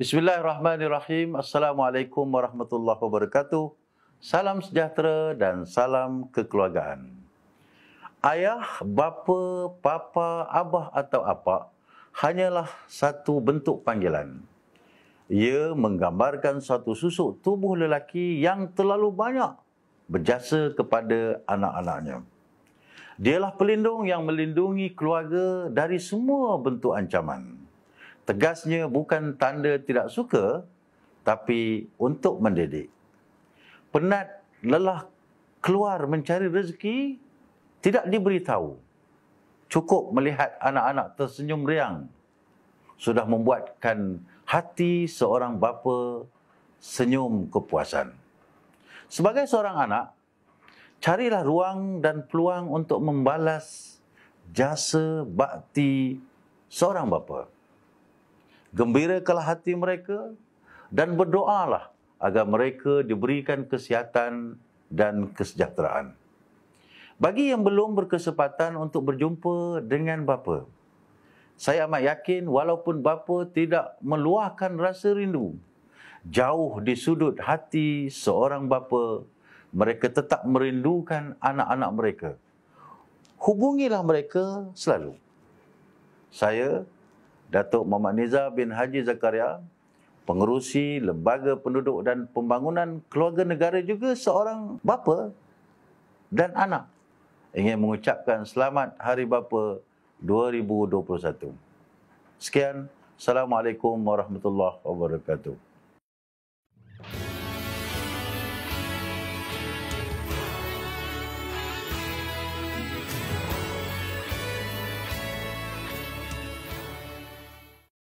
Bismillahirrahmanirrahim. Assalamualaikum warahmatullahi wabarakatuh. Salam sejahtera dan salam kekeluargaan. Ayah, bapa, papa, abah atau apa hanyalah satu bentuk panggilan. Ia menggambarkan satu susuk tubuh lelaki yang terlalu banyak berjasa kepada anak-anaknya. Dialah pelindung yang melindungi keluarga dari semua bentuk ancaman tegasnya bukan tanda tidak suka tapi untuk mendidik. Penat lelah keluar mencari rezeki tidak diberitahu. Cukup melihat anak-anak tersenyum riang sudah membuatkan hati seorang bapa senyum kepuasan. Sebagai seorang anak, carilah ruang dan peluang untuk membalas jasa bakti seorang bapa gembirakanlah hati mereka dan berdoalah agar mereka diberikan kesihatan dan kesejahteraan. Bagi yang belum berkesempatan untuk berjumpa dengan bapa, saya amat yakin walaupun bapa tidak meluahkan rasa rindu, jauh di sudut hati seorang bapa, mereka tetap merindukan anak-anak mereka. Hubungilah mereka selalu. Saya Datuk Muhammad Nizar bin Haji Zakaria, pengerusi Lembaga Penduduk dan Pembangunan Keluarga Negara juga seorang bapa dan anak ingin mengucapkan selamat Hari Bapa 2021. Sekian, Assalamualaikum warahmatullahi wabarakatuh.